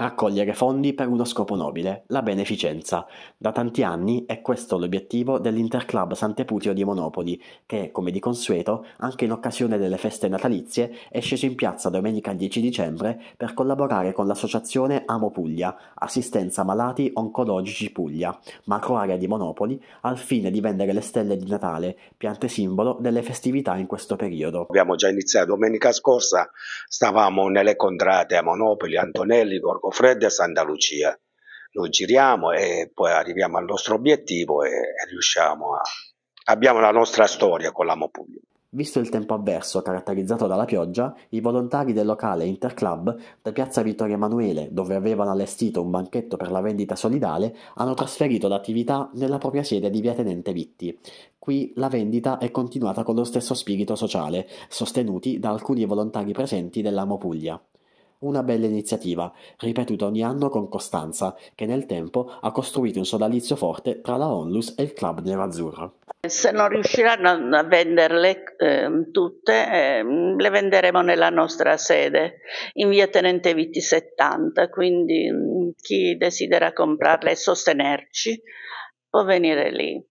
Raccogliere fondi per uno scopo nobile, la beneficenza. Da tanti anni è questo l'obiettivo dell'Interclub Sant'Eputio di Monopoli, che, come di consueto, anche in occasione delle feste natalizie, è sceso in piazza domenica 10 dicembre per collaborare con l'associazione Amo Puglia, assistenza malati oncologici Puglia, macroarea di Monopoli, al fine di vendere le stelle di Natale, piante simbolo delle festività in questo periodo. Abbiamo già iniziato domenica scorsa, stavamo nelle contrate a Monopoli, Antonelli, Gorgo Porto Freddo e Santa Lucia. Lo giriamo e poi arriviamo al nostro obiettivo e, riusciamo a... Abbiamo la nostra storia con la Mopuglio. Visto il tempo avverso caratterizzato dalla pioggia, i volontari del locale Interclub da Piazza Vittorio Emanuele, dove avevano allestito un banchetto per la vendita solidale, hanno trasferito l'attività nella propria sede di via Tenente Vitti. Qui la vendita è continuata con lo stesso spirito sociale, sostenuti da alcuni volontari presenti dell'Amo Puglia. Una bella iniziativa, ripetuta ogni anno con costanza, che nel tempo ha costruito un sodalizio forte tra la Onlus e il club nerazzurro. Se non riusciranno a venderle eh, tutte, eh, le venderemo nella nostra sede in via Tenente Viti 70, quindi mm, chi desidera comprarle e sostenerci può venire lì.